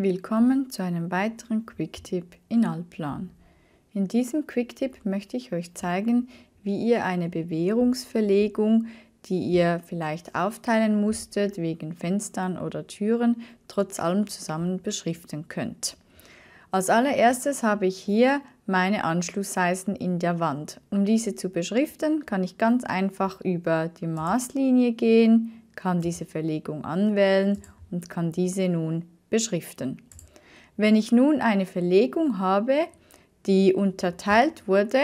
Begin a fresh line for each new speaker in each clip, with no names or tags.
Willkommen zu einem weiteren Quicktip in Allplan. In diesem Quicktip möchte ich euch zeigen, wie ihr eine Bewährungsverlegung, die ihr vielleicht aufteilen musstet wegen Fenstern oder Türen, trotz allem zusammen beschriften könnt. Als allererstes habe ich hier meine Anschlussseisen in der Wand. Um diese zu beschriften, kann ich ganz einfach über die Maßlinie gehen, kann diese Verlegung anwählen und kann diese nun beschriften. Wenn ich nun eine Verlegung habe, die unterteilt wurde,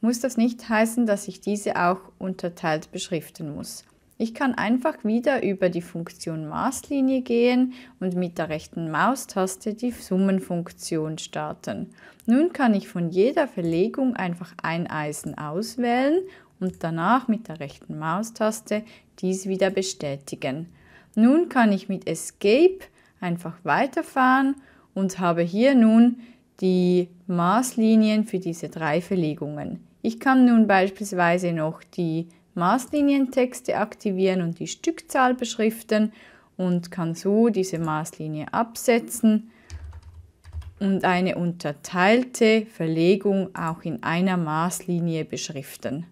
muss das nicht heißen, dass ich diese auch unterteilt beschriften muss. Ich kann einfach wieder über die Funktion Maßlinie gehen und mit der rechten Maustaste die Summenfunktion starten. Nun kann ich von jeder Verlegung einfach ein Eisen auswählen und danach mit der rechten Maustaste dies wieder bestätigen. Nun kann ich mit Escape einfach weiterfahren und habe hier nun die Maßlinien für diese drei Verlegungen. Ich kann nun beispielsweise noch die Maßlinientexte aktivieren und die Stückzahl beschriften und kann so diese Maßlinie absetzen und eine unterteilte Verlegung auch in einer Maßlinie beschriften.